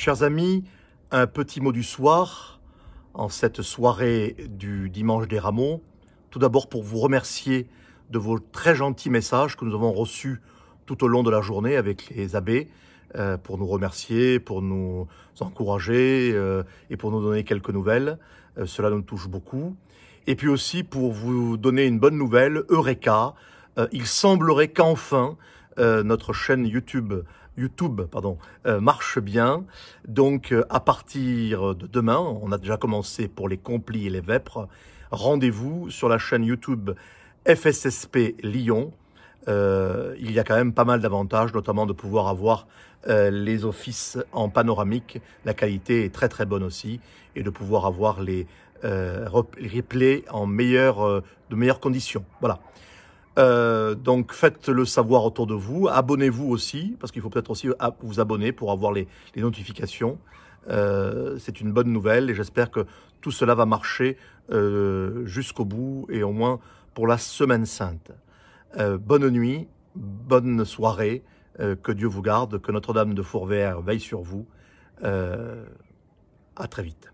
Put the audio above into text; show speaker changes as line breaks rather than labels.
Chers amis, un petit mot du soir, en cette soirée du dimanche des Rameaux. Tout d'abord pour vous remercier de vos très gentils messages que nous avons reçus tout au long de la journée avec les abbés, euh, pour nous remercier, pour nous encourager euh, et pour nous donner quelques nouvelles. Euh, cela nous touche beaucoup. Et puis aussi pour vous donner une bonne nouvelle, Eureka, il semblerait qu'enfin euh, notre chaîne YouTube, YouTube pardon, euh, marche bien. Donc euh, à partir de demain, on a déjà commencé pour les complis et les vêpres. Rendez-vous sur la chaîne YouTube FSSP Lyon. il y a quand même pas mal d'avantages, notamment de pouvoir avoir les offices en panoramique. La qualité est très très bonne aussi et de pouvoir avoir les replays en meilleure, de meilleures conditions. Voilà. Euh, donc faites-le savoir autour de vous. Abonnez-vous aussi, parce qu'il faut peut-être aussi ah, vous abonner pour avoir les, notifications. Euh, c'est une bonne nouvelle et j'espère que tout cela va marcher euh, jusqu'au bout et au moins pour la semaine sainte. bonne nuit, bonne soirée, que Dieu vous garde, que Notre-Dame de Fourvière veille sur vous. à très vite.